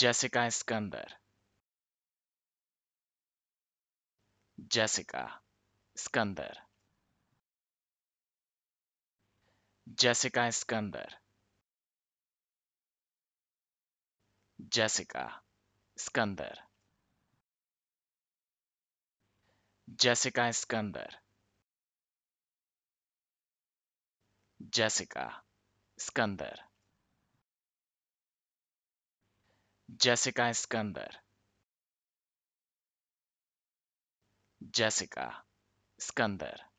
Jessica Iskandar Jessica Iskandar Jessica Skander Jessica Skander Jessica Skander Jessica Jessica Skander. Jessica Skander.